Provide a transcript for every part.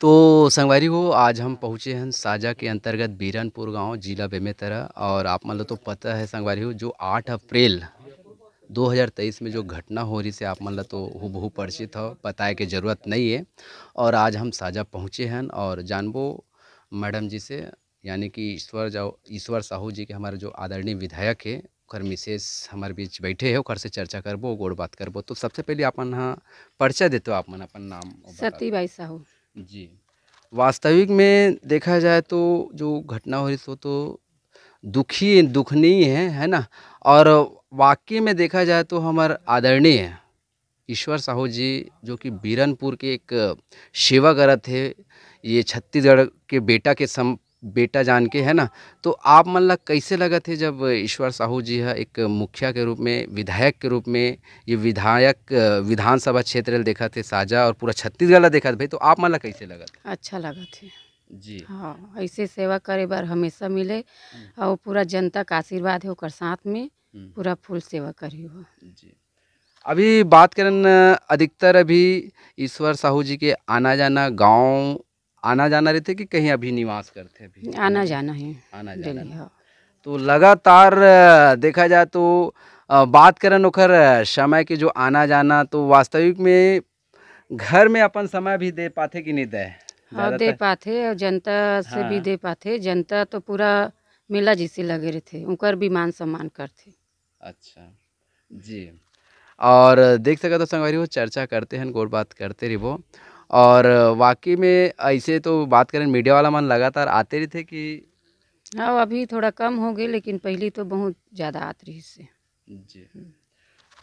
तो संगवारी हो आज हम पहुँचे हैं साजा के अंतर्गत बीरनपुर गांव जिला बेमेतरा और आप मान मतलब लो तो पता है संगवारी हो जो 8 अप्रैल 2023 में जो घटना हो रही से आप मान मतलब लो तो हु परिचित हो बताए के ज़रूरत नहीं है और आज हम साजा पहुँचे हैं और जानबो मैडम जी से यानी कि ईश्वर जाओ ईश्वर साहू जी के हमारे जो आदरणीय विधायक है कर मिसेस हमारे बीच बैठे है ओकर से चर्चा करबो गोड़ बात करबो तो सबसे पहले अपन हाँ परिचय देते हो अपन अपन नाम सती भाई साहू जी वास्तविक में देखा जाए तो जो घटना हो रही थी तो दुखी दुखनीय है है ना और वाकई में देखा जाए तो हमार आदरणीय ईश्वर साहू जी जो कि बीरनपुर के एक सेवा है थे ये छत्तीसगढ़ के बेटा के सम बेटा जान के है ना तो आप मन ला कैसे लगा थे जब ईश्वर साहू जी है एक मुखिया के रूप में विधायक के रूप में ये विधायक विधानसभा क्षेत्र देखा थे साझा और पूरा छत्तीसगढ़ ला देखा भाई तो आप मन ला कैसे लगा था अच्छा लगा थे जी हाँ ऐसे सेवा करे बार हमेशा मिले हम्म। और पूरा जनता का आशीर्वाद है और साथ में हम्म। पूरा फुल सेवा करी हो जी अभी बात करें अधिकतर अभी ईश्वर साहू जी के आना जाना गांव आना जाना रहते कि कहीं अभी निवास करते अभी आना जाना है आना जाना हाँ। तो लगातार देखा जाए तो बात करें ओखर समय के जो आना जाना तो वास्तविक में घर में अपन समय भी दे पाते कि नहीं दे हाँ दे पाते और जनता से हाँ। भी दे पाते जनता तो पूरा मेला जैसे लगे रहते उनकर भी मान सम्मान करते अच्छा जी और देख सकते तो संगवारी वो चर्चा करते हैं गोर बात करते रहो और वाकई में ऐसे तो बात करें मीडिया वाला मन लगातार आते रहे थे कि हाँ अभी थोड़ा कम हो गए लेकिन पहले तो बहुत ज़्यादा आते रही इससे जी हम्म।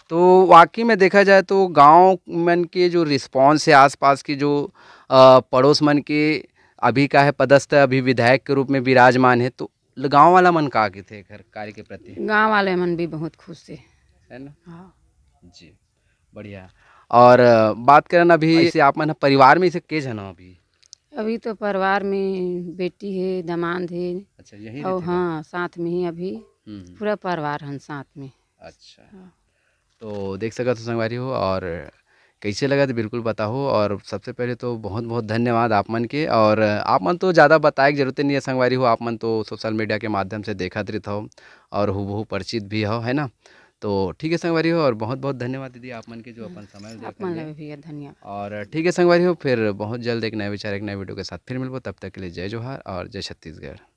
तो वाकई में देखा जाए तो गांव मन के जो रिस्पांस है आसपास की जो पड़ोस मन के अभी का है पदस्थ अभी विधायक के रूप में विराजमान है तो गांव वाला मन का के थे घर कार्य के प्रति गांव वाले मन भी बहुत खुश थे है ना हाँ जी बढ़िया और बात करें अभी इसे आप मन परिवार में इसे के जन अभी अभी तो परिवार में बेटी है दमाद है अच्छा यही और हाँ साथ में ही अभी हम्म, हम्म। पूरा परिवार हम साथ में अच्छा हाँ। तो देख सकते हो संगवारी हो और कैसे लगा तो बिल्कुल बताओ और सबसे पहले तो बहुत बहुत धन्यवाद आप मन के और आप मन तो ज़्यादा बताए की जरूरत नहीं है संगवारी हो आप मन तो सोशल मीडिया के माध्यम से देखा तो रहता हो और हु पर्चित भी हो है ना तो ठीक है संगवारी हो और बहुत बहुत धन्यवाद दीदी आप मन के जो अपन समय धन्यवाद और ठीक है संगवारी हो फिर बहुत जल्द एक नए विचार एक नए वीडियो के साथ फिर मिलबो तब तक के लिए जय जोहार और जय छत्तीसगढ़